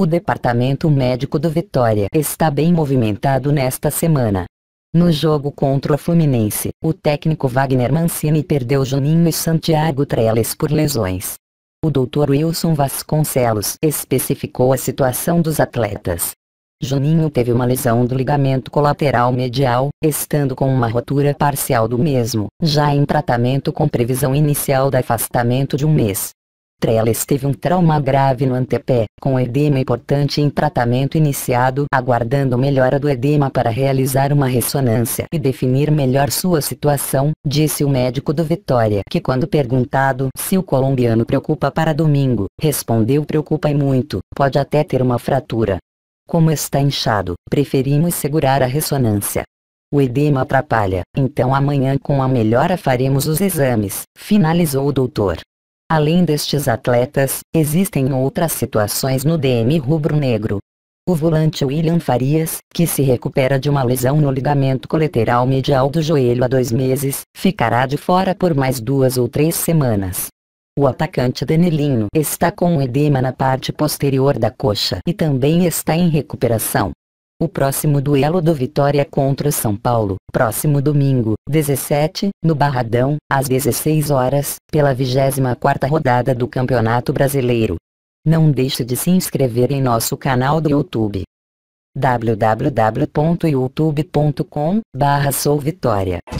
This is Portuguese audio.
O departamento médico do Vitória está bem movimentado nesta semana. No jogo contra o Fluminense, o técnico Wagner Mancini perdeu Juninho e Santiago Treles por lesões. O Dr. Wilson Vasconcelos especificou a situação dos atletas. Juninho teve uma lesão do ligamento colateral medial, estando com uma rotura parcial do mesmo, já em tratamento com previsão inicial de afastamento de um mês. Trellis teve um trauma grave no antepé, com edema importante em tratamento iniciado, aguardando melhora do edema para realizar uma ressonância e definir melhor sua situação, disse o médico do Vitória, que quando perguntado se o colombiano preocupa para domingo, respondeu preocupa e muito, pode até ter uma fratura. Como está inchado, preferimos segurar a ressonância. O edema atrapalha, então amanhã com a melhora faremos os exames, finalizou o doutor. Além destes atletas, existem outras situações no DM rubro-negro. O volante William Farias, que se recupera de uma lesão no ligamento colateral medial do joelho há dois meses, ficará de fora por mais duas ou três semanas. O atacante Danilinho está com um edema na parte posterior da coxa e também está em recuperação. O próximo duelo do Vitória contra o São Paulo, próximo domingo, 17, no Barradão, às 16 horas, pela 24ª rodada do Campeonato Brasileiro. Não deixe de se inscrever em nosso canal do YouTube. www.youtube.com/souvitória